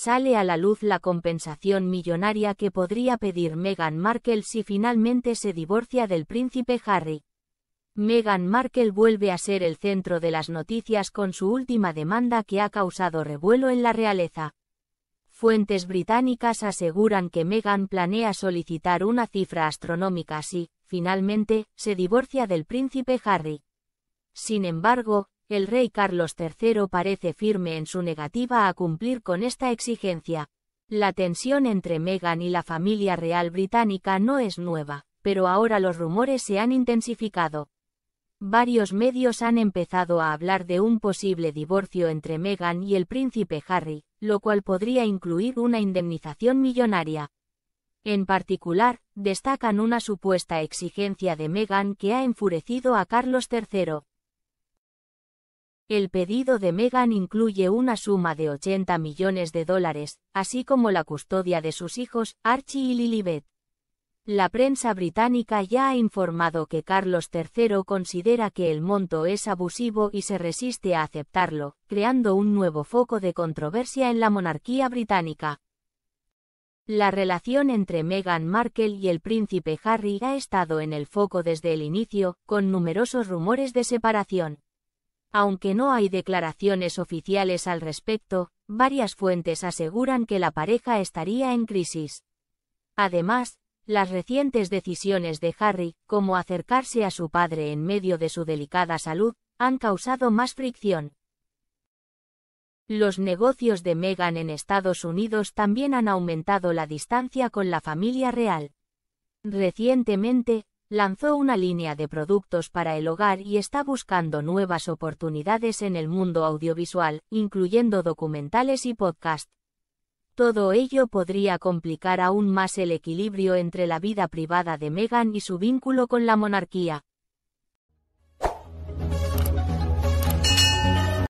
sale a la luz la compensación millonaria que podría pedir Meghan Markle si finalmente se divorcia del príncipe Harry. Meghan Markle vuelve a ser el centro de las noticias con su última demanda que ha causado revuelo en la realeza. Fuentes británicas aseguran que Meghan planea solicitar una cifra astronómica si, finalmente, se divorcia del príncipe Harry. Sin embargo, el rey Carlos III parece firme en su negativa a cumplir con esta exigencia. La tensión entre Meghan y la familia real británica no es nueva, pero ahora los rumores se han intensificado. Varios medios han empezado a hablar de un posible divorcio entre Meghan y el príncipe Harry, lo cual podría incluir una indemnización millonaria. En particular, destacan una supuesta exigencia de Meghan que ha enfurecido a Carlos III. El pedido de Meghan incluye una suma de 80 millones de dólares, así como la custodia de sus hijos, Archie y Lilibet. La prensa británica ya ha informado que Carlos III considera que el monto es abusivo y se resiste a aceptarlo, creando un nuevo foco de controversia en la monarquía británica. La relación entre Meghan Markle y el príncipe Harry ha estado en el foco desde el inicio, con numerosos rumores de separación. Aunque no hay declaraciones oficiales al respecto, varias fuentes aseguran que la pareja estaría en crisis. Además, las recientes decisiones de Harry, como acercarse a su padre en medio de su delicada salud, han causado más fricción. Los negocios de Meghan en Estados Unidos también han aumentado la distancia con la familia real. Recientemente, lanzó una línea de productos para el hogar y está buscando nuevas oportunidades en el mundo audiovisual, incluyendo documentales y podcast. Todo ello podría complicar aún más el equilibrio entre la vida privada de Meghan y su vínculo con la monarquía.